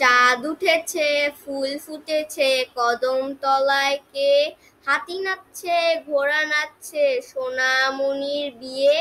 চাঁদ উঠেছে ফুল ফুটেছে কদম তলায় কে হাতি নাচছে ঘোড়া নাচছে সোনামণির বিয়ে